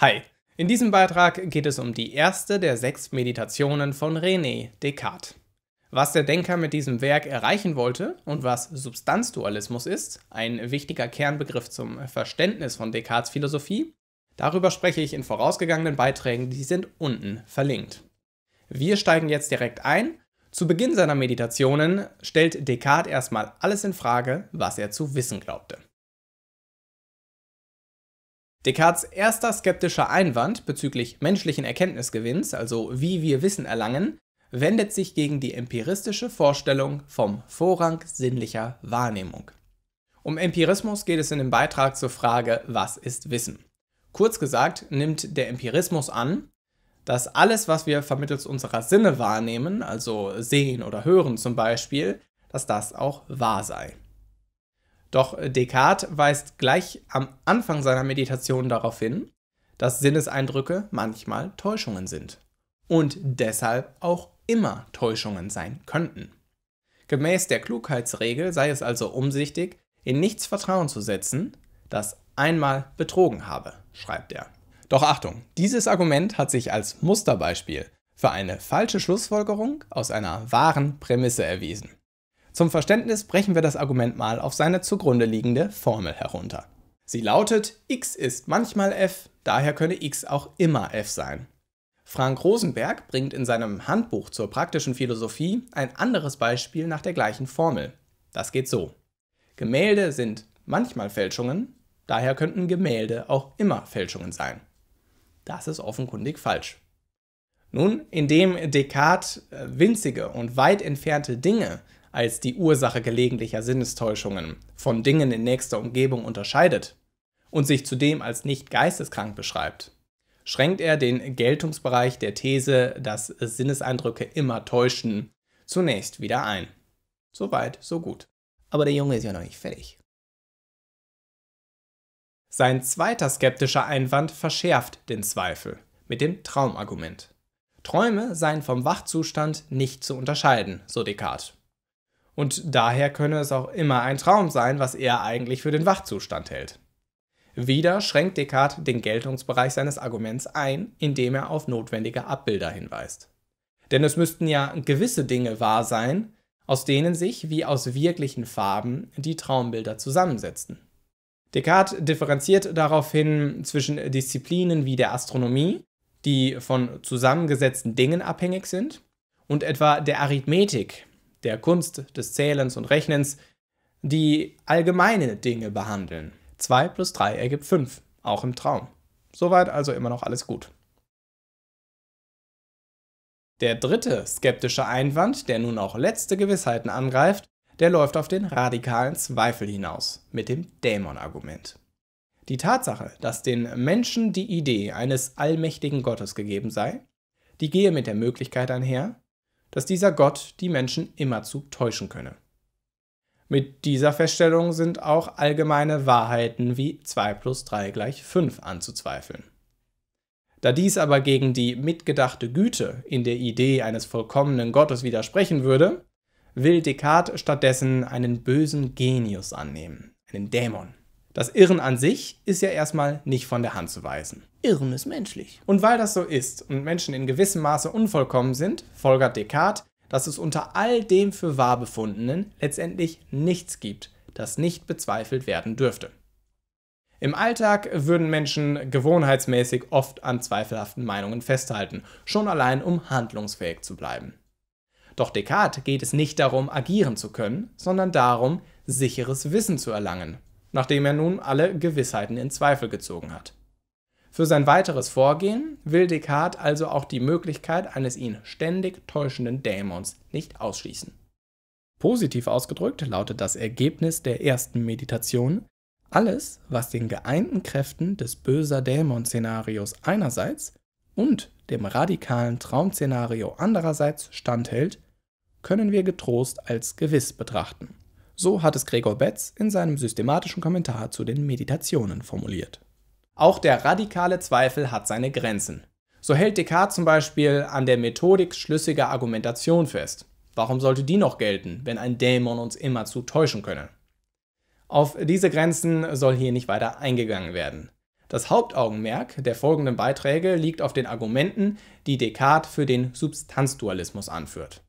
Hi, in diesem Beitrag geht es um die erste der sechs Meditationen von René Descartes. Was der Denker mit diesem Werk erreichen wollte und was Substanzdualismus ist, ein wichtiger Kernbegriff zum Verständnis von Descartes Philosophie, darüber spreche ich in vorausgegangenen Beiträgen, die sind unten verlinkt. Wir steigen jetzt direkt ein. Zu Beginn seiner Meditationen stellt Descartes erstmal alles in Frage, was er zu wissen glaubte. Descartes' erster skeptischer Einwand bezüglich menschlichen Erkenntnisgewinns, also wie wir Wissen erlangen, wendet sich gegen die empiristische Vorstellung vom Vorrang sinnlicher Wahrnehmung. Um Empirismus geht es in dem Beitrag zur Frage, was ist Wissen? Kurz gesagt nimmt der Empirismus an, dass alles, was wir vermittels unserer Sinne wahrnehmen, also sehen oder hören zum Beispiel, dass das auch wahr sei. Doch Descartes weist gleich am Anfang seiner Meditation darauf hin, dass Sinneseindrücke manchmal Täuschungen sind und deshalb auch immer Täuschungen sein könnten. Gemäß der Klugheitsregel sei es also umsichtig, in nichts Vertrauen zu setzen, das einmal betrogen habe, schreibt er. Doch Achtung, dieses Argument hat sich als Musterbeispiel für eine falsche Schlussfolgerung aus einer wahren Prämisse erwiesen. Zum Verständnis brechen wir das Argument mal auf seine zugrunde liegende Formel herunter. Sie lautet, x ist manchmal f, daher könne x auch immer f sein. Frank Rosenberg bringt in seinem Handbuch zur praktischen Philosophie ein anderes Beispiel nach der gleichen Formel. Das geht so. Gemälde sind manchmal Fälschungen, daher könnten Gemälde auch immer Fälschungen sein. Das ist offenkundig falsch. Nun, indem Descartes äh, winzige und weit entfernte Dinge als die Ursache gelegentlicher Sinnestäuschungen von Dingen in nächster Umgebung unterscheidet und sich zudem als nicht geisteskrank beschreibt, schränkt er den Geltungsbereich der These, dass Sinneseindrücke immer täuschen, zunächst wieder ein. Soweit, so gut. Aber der Junge ist ja noch nicht fertig. Sein zweiter skeptischer Einwand verschärft den Zweifel mit dem Traumargument. Träume seien vom Wachzustand nicht zu unterscheiden, so Descartes und daher könne es auch immer ein Traum sein, was er eigentlich für den Wachzustand hält. Wieder schränkt Descartes den Geltungsbereich seines Arguments ein, indem er auf notwendige Abbilder hinweist. Denn es müssten ja gewisse Dinge wahr sein, aus denen sich wie aus wirklichen Farben die Traumbilder zusammensetzten. Descartes differenziert daraufhin zwischen Disziplinen wie der Astronomie, die von zusammengesetzten Dingen abhängig sind, und etwa der Arithmetik, der Kunst des Zählens und Rechnens, die allgemeine Dinge behandeln. 2 plus 3 ergibt 5, auch im Traum. Soweit also immer noch alles gut. Der dritte skeptische Einwand, der nun auch letzte Gewissheiten angreift, der läuft auf den radikalen Zweifel hinaus mit dem Dämon-Argument. Die Tatsache, dass den Menschen die Idee eines allmächtigen Gottes gegeben sei, die gehe mit der Möglichkeit einher, dass dieser Gott die Menschen immerzu täuschen könne. Mit dieser Feststellung sind auch allgemeine Wahrheiten wie 2 plus 3 gleich 5 anzuzweifeln. Da dies aber gegen die mitgedachte Güte in der Idee eines vollkommenen Gottes widersprechen würde, will Descartes stattdessen einen bösen Genius annehmen, einen Dämon. Das Irren an sich ist ja erstmal nicht von der Hand zu weisen. Irren ist menschlich. Und weil das so ist und Menschen in gewissem Maße unvollkommen sind, folgert Descartes, dass es unter all dem für wahr befundenen letztendlich nichts gibt, das nicht bezweifelt werden dürfte. Im Alltag würden Menschen gewohnheitsmäßig oft an zweifelhaften Meinungen festhalten, schon allein um handlungsfähig zu bleiben. Doch Descartes geht es nicht darum, agieren zu können, sondern darum, sicheres Wissen zu erlangen nachdem er nun alle Gewissheiten in Zweifel gezogen hat. Für sein weiteres Vorgehen will Descartes also auch die Möglichkeit eines ihn ständig täuschenden Dämons nicht ausschließen. Positiv ausgedrückt lautet das Ergebnis der ersten Meditation, alles, was den geeinten Kräften des böser Dämon-Szenarios einerseits und dem radikalen Traum-Szenario andererseits standhält, können wir getrost als gewiss betrachten. So hat es Gregor Betz in seinem systematischen Kommentar zu den Meditationen formuliert. Auch der radikale Zweifel hat seine Grenzen. So hält Descartes zum Beispiel an der Methodik schlüssiger Argumentation fest. Warum sollte die noch gelten, wenn ein Dämon uns immerzu täuschen könne? Auf diese Grenzen soll hier nicht weiter eingegangen werden. Das Hauptaugenmerk der folgenden Beiträge liegt auf den Argumenten, die Descartes für den Substanzdualismus anführt.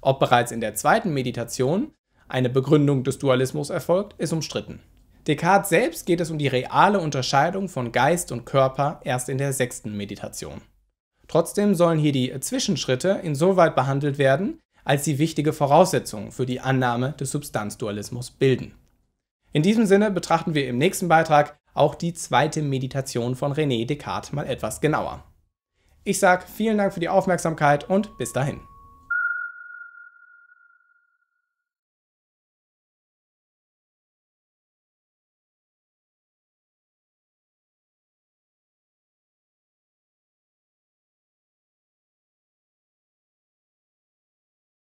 Ob bereits in der zweiten Meditation, eine Begründung des Dualismus erfolgt, ist umstritten. Descartes selbst geht es um die reale Unterscheidung von Geist und Körper erst in der sechsten Meditation. Trotzdem sollen hier die Zwischenschritte insoweit behandelt werden, als sie wichtige Voraussetzungen für die Annahme des Substanzdualismus bilden. In diesem Sinne betrachten wir im nächsten Beitrag auch die zweite Meditation von René Descartes mal etwas genauer. Ich sage vielen Dank für die Aufmerksamkeit und bis dahin.